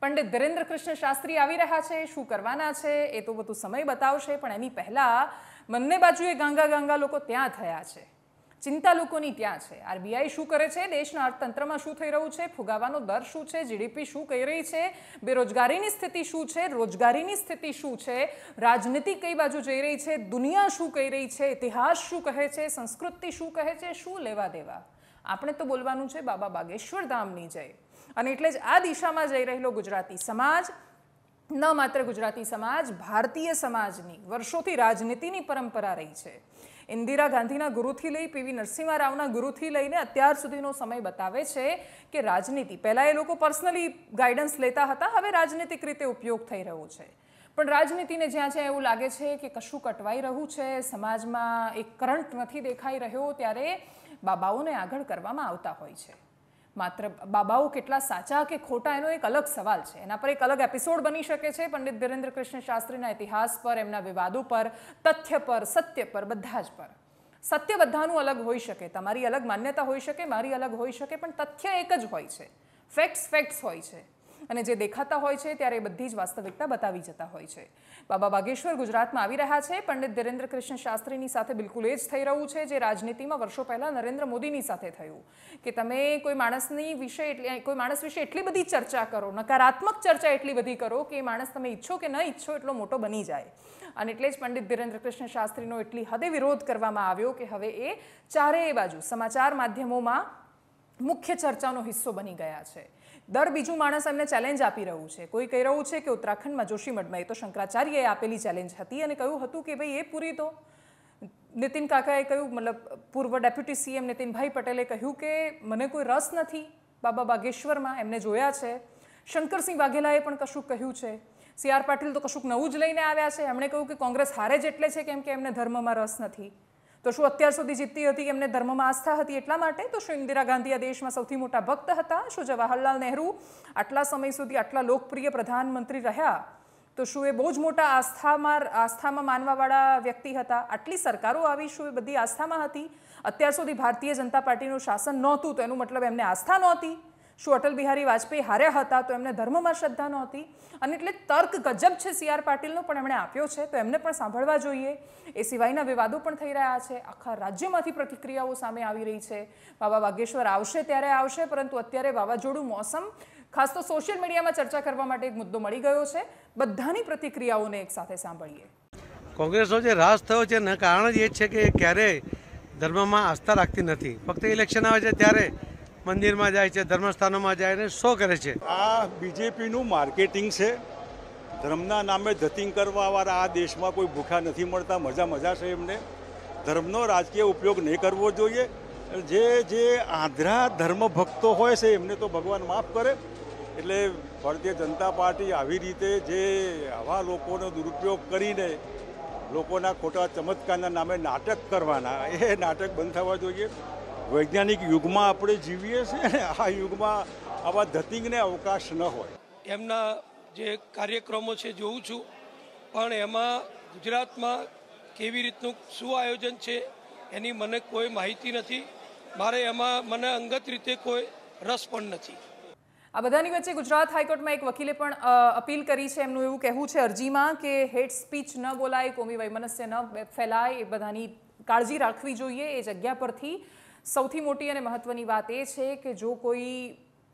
પંડિત ધીરેન્દ્ર કૃષ્ણ શાસ્ત્રી આવી રહ્યા છે શું કરવાના છે એ તો બધું સમય બતાવશે પણ એની પહેલાં બંને બાજુએ ગાંગા ગાંગા લોકો ત્યાં થયા છે ચિંતા લોકોની ત્યાં છે આરબીઆઈ શું કરે છે દેશના અર્થતંત્રમાં શું થઈ રહ્યું છે ફુગાવાનો દર શું છે જીડીપી શું કહી રહી છે બેરોજગારીની સ્થિતિ શું છે રોજગારીની સ્થિતિ શું છે રાજનીતિ કઈ બાજુ જઈ રહી છે દુનિયા શું કહી રહી છે ઇતિહાસ શું કહે છે સંસ્કૃતિ શું કહે છે શું લેવા દેવા આપણે તો બોલવાનું છે બાબા બાગેશ્વર ધામની જય અને એટલે જ આ દિશામાં જઈ રહેલો ગુજરાતી સમાજ ન માત્ર ગુજરાતી સમાજ ભારતીય સમાજની વર્ષોથી રાજનીતિની પરંપરા રહી છે ઇન્દિરા ગાંધીના ગુરુથી લઈ પીવી નરસિંહ રાવના ગુરુથી લઈને અત્યાર સુધીનો સમય બતાવે છે કે રાજનીતિ પહેલાં એ લોકો પર્સનલી ગાઈડન્સ લેતા હતા હવે રાજનીતિક રીતે ઉપયોગ થઈ રહ્યો છે પણ રાજનીતિને જ્યાં જ્યાં એવું લાગે છે કે કશું કટવાઈ રહ્યું છે સમાજમાં એક કરંટ નથી દેખાઈ રહ્યો ત્યારે બાબાઓને આગળ કરવામાં આવતા હોય છે માત્ર બાબાઓ કેટલા સાચા કે ખોટા એનો એક અલગ સવાલ છે એના પર એક અલગ એપિસોડ બની શકે છે પંડિત ધીરેન્દ્ર કૃષ્ણ શાસ્ત્રીના ઇતિહાસ પર એમના વિવાદો પર તથ્ય પર સત્ય પર બધા જ પર સત્ય બધાનું અલગ હોઈ શકે તમારી અલગ માન્યતા હોઈ શકે મારી અલગ હોઈ શકે પણ તથ્ય એક જ હોય છે ફેક્ટ્સ ફેક્ટ્સ હોય છે અને જે દેખાતા હોય છે ત્યારે એ બધી જ વાસ્તવિકતા બતાવી જતા હોય છે બાબા બાગેશ્વર ગુજરાતમાં આવી રહ્યા છે પંડિત ધીરેન્દ્ર કૃષ્ણ શાસ્ત્રીની સાથે બિલકુલ એ જ થઈ રહ્યું છે જે રાજનીતિમાં વર્ષો પહેલાં નરેન્દ્ર મોદીની સાથે થયું કે તમે કોઈ માણસની વિશે એટલે કોઈ માણસ વિશે એટલી બધી ચર્ચા કરો નકારાત્મક ચર્ચા એટલી બધી કરો કે એ માણસ તમે ઈચ્છો કે ન ઈચ્છો એટલો મોટો બની જાય અને એટલે જ પંડિત ધીરેન્દ્ર કૃષ્ણ શાસ્ત્રીનો એટલી હદે વિરોધ કરવામાં આવ્યો કે હવે એ ચારેય બાજુ સમાચાર માધ્યમોમાં મુખ્ય ચર્ચાનો હિસ્સો બની ગયા છે દર બીજું માણસ એમને ચેલેન્જ આપી રહ્યું છે કોઈ કહી રહ્યું છે કે ઉત્તરાખંડમાં જોશીમઠમાં એ તો શંકરાચાર્યએ આપેલી ચેલેન્જ હતી અને કહ્યું હતું કે ભાઈ એ પૂરી તો નીતિન કાકાએ કહ્યું મતલબ પૂર્વ ડેપ્યુટી સીએમ નીતિનભાઈ પટેલે કહ્યું કે મને કોઈ રસ નથી બાબા બાગેશ્વરમાં એમને જોયા છે શંકરસિંહ વાઘેલાએ પણ કશું કહ્યું છે સી આર પાટીલ તો કશુંક નવું જ લઈને આવ્યા છે એમણે કહ્યું કે કોંગ્રેસ હારે જ એટલે છે કેમ કે એમને ધર્મમાં રસ નથી તો શું અત્યાર સુધી જીતતી હતી એમને ધર્મમાં આસ્થા હતી એટલા માટે તો શું ઇન્દિરા ગાંધી આ દેશમાં સૌથી મોટા ભક્ત હતા શું જવાહરલાલ નહેરુ આટલા સમય સુધી આટલા લોકપ્રિય પ્રધાનમંત્રી રહ્યા તો શું એ બહુ જ મોટા આસ્થામાં આસ્થામાં માનવાવાળા વ્યક્તિ હતા આટલી સરકારો આવી શું એ બધી આસ્થામાં હતી અત્યાર સુધી ભારતીય જનતા પાર્ટીનું શાસન નહોતું તો એનું મતલબ એમને આસ્થા નહોતી શું અટલ બિહારી વાજપેયી હાર્યા હતા તો એમને ધર્મમાં શ્રદ્ધા નહોતી અને એટલે તર્ક ગજબ છે સી આર પાટીલનો પણ એમણે આપ્યો છે તો એમને પણ સાંભળવા જોઈએ એ સિવાયના વિવાદો પણ થઈ રહ્યા છે આખા રાજ્યમાંથી પ્રતિક્રિયાઓ સામે આવી રહી છે બાબા વાગેશ્વર આવશે ત્યારે આવશે પરંતુ અત્યારે વાવાઝોડું મોસમ ખાસ તો સોશિયલ મીડિયામાં ચર્ચા કરવા માટે એક મુદ્દો મળી ગયો છે બધાની પ્રતિક્રિયાઓને એક સાથે સાંભળીએ કોંગ્રેસનો જે રાજ થયો છે એના કારણ જ એ છે કે ક્યારેય ધર્મમાં આસ્થા રાખતી નથી ફક્ત ઇલેક્શન આવે છે ત્યારે મંદિરમાં જાય છે ધર્મસ્થાનોમાં જાય ને શો કરે છે આ બીજેપીનું માર્કેટિંગ છે ધર્મના નામે ધતિંગ કરવાવાળા આ દેશમાં કોઈ ભૂખ્યા નથી મળતા મજા મજા છે એમને ધર્મનો રાજકીય ઉપયોગ નહીં કરવો જોઈએ જે જે આંધ્રા ધર્મ ભક્તો હોય છે એમને તો ભગવાન માફ કરે એટલે ભારતીય જનતા પાર્ટી આવી રીતે જે આવા લોકોનો દુરુપયોગ કરીને લોકોના ખોટા ચમત્કારના નામે નાટક કરવાના એ નાટક બંધ થવા જોઈએ વૈજ્ઞાનિક યુગમાં આપણે જીવીએ છીએ ને આ યુગમાં આવા ધતિંગને અવકાશ ન હોય એમના જે કાર્યક્રમો છે જોઉં છું પણ એમાં ગુજરાતમાં કેવી રીતનું શું આયોજન છે એની મને કોઈ માહિતી નથી મારે એમાં મને અંગત રીતે કોઈ રસ પણ નથી આ બધાની વચ્ચે ગુજરાત હાઈકોર્ટમાં એક વકીલે પણ અપીલ કરી છે એમનું એવું કહેવું છે અરજીમાં કે હેટ સ્પીચ ન બોલાય કોમી વૈમનસ્ય ન ફેલાય એ બધાની કાળજી રાખવી જોઈએ એ જગ્યા પરથી સૌથી મોટી અને મહત્વની વાત એ છે કે જો કોઈ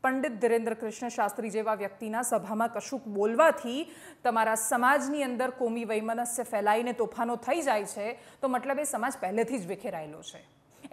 પંડિત ધીરેન્દ્ર કૃષ્ણ શાસ્ત્રી જેવા વ્યક્તિના સભામાં કશુંક બોલવાથી તમારા સમાજની અંદર કોમી વૈમનસ્ય ફેલાઈને તોફાનો થઈ જાય છે તો મતલબ એ સમાજ પહેલેથી જ વિખેરાયેલો છે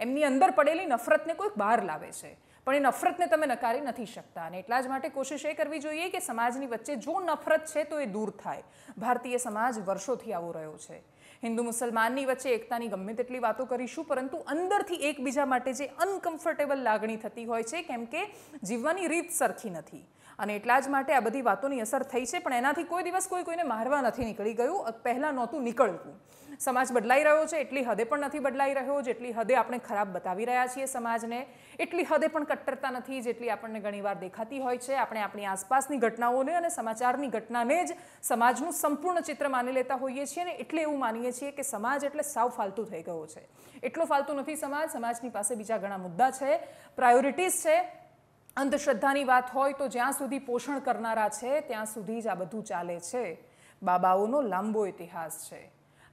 એમની અંદર પડેલી નફરતને કોઈક બહાર લાવે છે પણ એ નફરતને તમે નકારી નથી શકતા અને એટલા જ માટે કોશિશ એ કરવી જોઈએ કે સમાજની વચ્ચે જો નફરત છે તો એ દૂર થાય ભારતીય સમાજ વર્ષોથી આવો રહ્યો છે હિન્દુ મુસલમાનની વચ્ચે એકતાની ગમે તેટલી વાતો કરીશું પરંતુ અંદરથી એકબીજા માટે જે અનકમ્ફર્ટેબલ લાગણી થતી હોય છે કેમ કે જીવવાની રીત સરખી નથી અને એટલા જ માટે આ બધી વાતોની અસર થઈ છે પણ એનાથી કોઈ દિવસ કોઈ કોઈને મારવા નથી નીકળી ગયું પહેલાં નહોતું નીકળવું સમાજ બદલાઈ રહ્યો છે એટલી હદે પણ નથી બદલાઈ રહ્યો જેટલી હદે આપણે ખરાબ બતાવી રહ્યા છીએ સમાજને એટલી હદે પણ કટ્ટરતા નથી જેટલી આપણને ઘણીવાર દેખાતી હોય છે આપણે આપણી આસપાસની ઘટનાઓને અને સમાચારની ઘટનાને જ સમાજનું સંપૂર્ણ ચિત્ર માની લેતા હોઈએ છીએ અને એટલે એવું માનીએ છીએ કે સમાજ એટલે સાવ ફાલતુ થઈ ગયો છે એટલો ફાલતુ નથી સમાજ સમાજની પાસે બીજા ઘણા મુદ્દા છે પ્રાયોરિટીઝ છે અંધશ્રદ્ધાની વાત હોય તો જ્યાં સુધી પોષણ કરનારા છે ત્યાં સુધી જ આ બધું ચાલે છે બાબાઓનો લાંબો ઇતિહાસ છે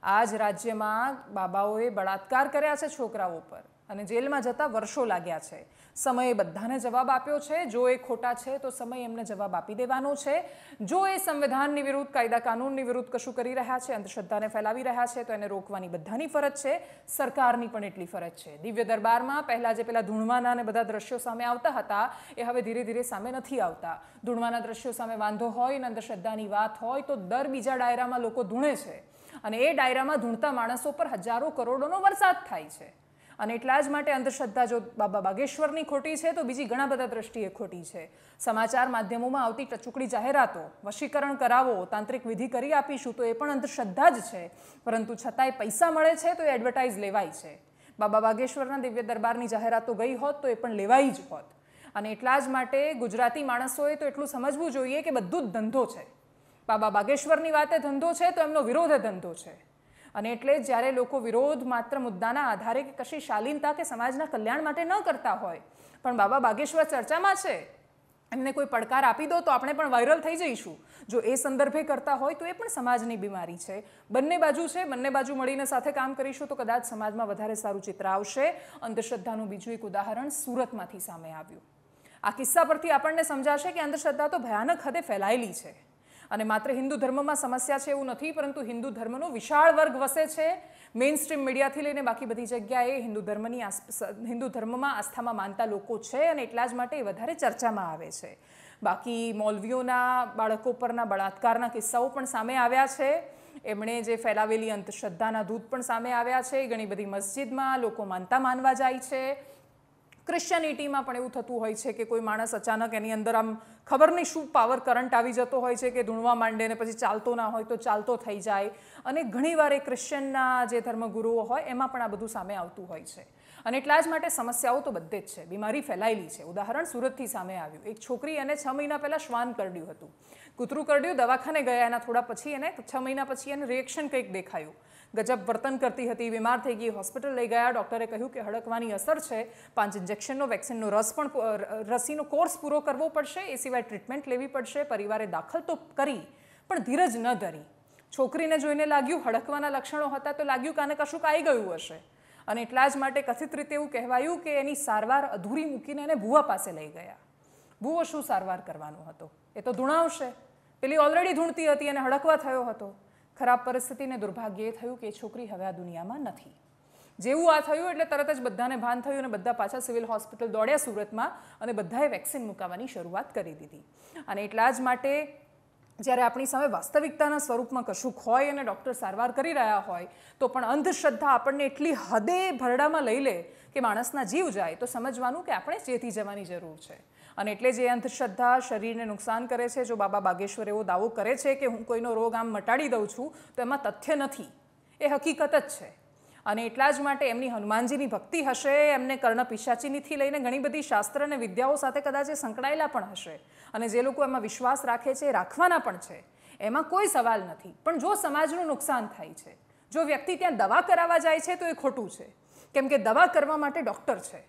આ જ રાજ્યમાં બાબાઓએ બળાત્કાર કર્યા છે છોકરાઓ પર અને જેલમાં જતા વર્ષો લાગ્યા છે સમયે બધાને જવાબ આપ્યો છે જો એ ખોટા છે તો સમય એમને જવાબ આપી દેવાનો છે જો એ સંવિધાનની વિરુદ્ધ કાયદા કાનૂનની વિરુદ્ધ કશું કરી રહ્યા છે અંધશ્રદ્ધાને ફેલાવી રહ્યા છે તો એને રોકવાની બધાની ફરજ છે સરકારની પણ એટલી ફરજ છે દિવ્ય દરબારમાં પહેલાં જે પેલા ધૂણવાના અને બધા દ્રશ્યો સામે આવતા હતા એ હવે ધીરે ધીરે સામે નથી આવતા ધૂણવાના દ્રશ્યો સામે વાંધો હોય અને અંધશ્રદ્ધાની વાત હોય તો દર બીજા ડાયરામાં લોકો ધૂણે છે અને એ ડાયરામાં ધૂણતા માણસો પર હજારો કરોડોનો વરસાદ થાય છે અને એટલા જ માટે અંધશ્રદ્ધા જો બાબા બાગેશ્વરની ખોટી છે તો બીજી ઘણા બધા દ્રષ્ટિએ ખોટી છે સમાચાર માધ્યમોમાં આવતી ટચુકડી જાહેરાતો વશીકરણ કરાવો તાંત્રિક વિધિ કરી આપીશું તો એ પણ અંધશ્રદ્ધા જ છે પરંતુ છતાંય પૈસા મળે છે તો એ એડવર્ટાઇઝ લેવાય છે બાબા બાગેશ્વરના દિવ્ય દરબારની જાહેરાતો ગઈ હોત તો એ પણ લેવાઈ જ હોત અને એટલા જ માટે ગુજરાતી માણસોએ તો એટલું સમજવું જોઈએ કે બધું જ ધંધો છે બાબા બાગેશ્વરની વાતે ધંધો છે તો એમનો વિરોધ ધંધો છે અને એટલે જ્યારે લોકો વિરોધ માત્ર મુદ્દાના આધારે કે કશી શાલીનતા કે સમાજના કલ્યાણ માટે ન કરતા હોય પણ બાબા બાગેશ્વર ચર્ચામાં છે એમને કોઈ પડકાર આપી દો તો આપણે પણ વાયરલ થઈ જઈશું જો એ સંદર્ભે કરતા હોય તો એ પણ સમાજની બીમારી છે બંને બાજુ છે બંને બાજુ મળીને સાથે કામ કરીશું તો કદાચ સમાજમાં વધારે સારું ચિત્ર આવશે અંધશ્રદ્ધાનું બીજું એક ઉદાહરણ સુરતમાંથી સામે આવ્યું આ કિસ્સા પરથી આપણને સમજાશે કે અંધશ્રદ્ધા તો ભયાનક હદે ફેલાયેલી છે અને માત્ર હિન્દુ ધર્મમાં સમસ્યા છે એવું નથી પરંતુ હિન્દુ ધર્મનો વિશાળ વર્ગ વસે છે મેઇન સ્ટ્રીમ મીડિયાથી લઈને બાકી બધી જગ્યાએ હિન્દુ ધર્મની હિન્દુ ધર્મમાં આસ્થામાં માનતા લોકો છે અને એટલા જ માટે એ વધારે ચર્ચામાં આવે છે બાકી મૌલવીઓના બાળકો પરના બળાત્કારના કિસ્સાઓ પણ સામે આવ્યા છે એમણે જે ફેલાવેલી અંધશ્રદ્ધાના દૂત પણ સામે આવ્યા છે ઘણી બધી મસ્જિદમાં લોકો માનતા માનવા જાય છે ક્રિશ્ચનિટીમાં પણ એવું થતું હોય છે કે કોઈ માણસ અચાનક એની અંદર આમ ખબર નહીં શું પાવર કરંટ આવી જતો હોય છે કે ધૂણવા માંડે ને પછી ચાલતો ના હોય તો ચાલતો થઈ જાય અને ઘણીવાર એ ક્રિશ્ચિયનના જે ધર્મગુરુઓ હોય એમાં પણ આ બધું સામે આવતું હોય છે અને એટલા જ માટે સમસ્યાઓ તો બધે જ છે બીમારી ફેલાયેલી છે ઉદાહરણ સુરતથી સામે આવ્યું એક છોકરી એને છ મહિના પહેલાં શ્વાન કરડ્યું હતું કૂતરું કરડ્યું દવાખાને ગયા એના થોડા પછી એને છ મહિના પછી એને રિએક્શન કંઈક દેખાયું ગજબ વર્તન કરતી હતી બીમાર થઈ ગઈ હોસ્પિટલ લઈ ગયા ડૉક્ટરે કહ્યું કે હડકવાની અસર છે પાંચ ઇન્જેક્શનનો વેક્સિનનો રસ પણ રસીનો કોર્સ પૂરો કરવો પડશે એ સિવાય ટ્રીટમેન્ટ લેવી પડશે પરિવારે દાખલ તો કરી પણ ધીરજ ન ધરી છોકરીને જોઈને લાગ્યું હડકવાના લક્ષણો હતા તો લાગ્યું કાને કશુંક આવી ગયું હશે અને એટલા જ માટે કથિત રીતે એવું કહેવાયું કે એની સારવાર અધૂરી મૂકીને એને ભૂવા પાસે લઈ ગયા ભૂવો શું સારવાર કરવાનો હતો એ તો ધૂણાવશે પેલી ઓલરેડી ધૂણતી હતી અને હડકવા થયો હતો ખરાબ પરિસ્થિતિને દુર્ભાગ્ય થયું કે છોકરી હવે આ દુનિયામાં નથી જેવું આ થયું એટલે તરત જ બધાને ભાન થયું અને બધા પાછા સિવિલ હોસ્પિટલ દોડ્યા સુરતમાં અને બધાએ વેક્સિન મુકાવવાની શરૂઆત કરી દીધી અને એટલા જ માટે જ્યારે આપણી સામે વાસ્તવિકતાના સ્વરૂપમાં કશુંક હોય અને ડૉક્ટર સારવાર કરી રહ્યા હોય તો પણ અંધશ્રદ્ધા આપણને એટલી હદે ભરડામાં લઈ લે કે માણસના જીવ જાય તો સમજવાનું કે આપણે ચેતી જવાની જરૂર છે અને એટલે જે અંધશ્રદ્ધા શરીરને નુકસાન કરે છે જો બાબા બાગેશ્વર એવો દાવો કરે છે કે હું કોઈનો રોગ આમ મટાડી દઉં છું તો એમાં તથ્ય નથી એ હકીકત જ છે અને એટલા જ માટે એમની હનુમાનજીની ભક્તિ હશે એમને કર્ણ પિશાચીનીથી લઈને ઘણી બધી શાસ્ત્ર અને વિદ્યાઓ સાથે કદાચ એ સંકળાયેલા પણ હશે અને જે લોકો એમાં વિશ્વાસ રાખે છે એ રાખવાના પણ છે એમાં કોઈ સવાલ નથી પણ જો સમાજનું નુકસાન થાય છે જો વ્યક્તિ ત્યાં દવા કરાવવા જાય છે તો એ ખોટું છે કેમ કે દવા કરવા માટે ડૉક્ટર છે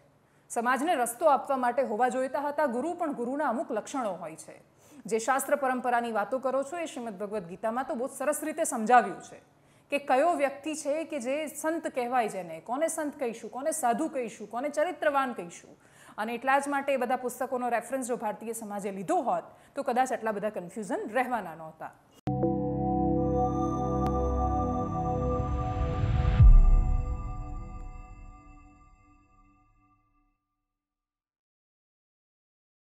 સમાજને રસ્તો આપવા માટે હોવા જોઈતા હતા ગુરુ પણ ગુરુના અમુક લક્ષણો હોય છે જે શાસ્ત્ર પરંપરાની વાતો કરો છો એ શ્રીમદ ભગવદ્ ગીતામાં તો બહુ સરસ રીતે સમજાવ્યું છે કે કયો વ્યક્તિ છે કે જે સંત કહેવાય જેને કોને સંત કહીશું કોને સાધુ કહીશું કોને ચરિત્રવાન કહીશું અને એટલા જ માટે એ બધા પુસ્તકોનો રેફરન્સ જો ભારતીય સમાજે લીધો હોત તો કદાચ આટલા બધા કન્ફ્યુઝન રહેવાના નહોતા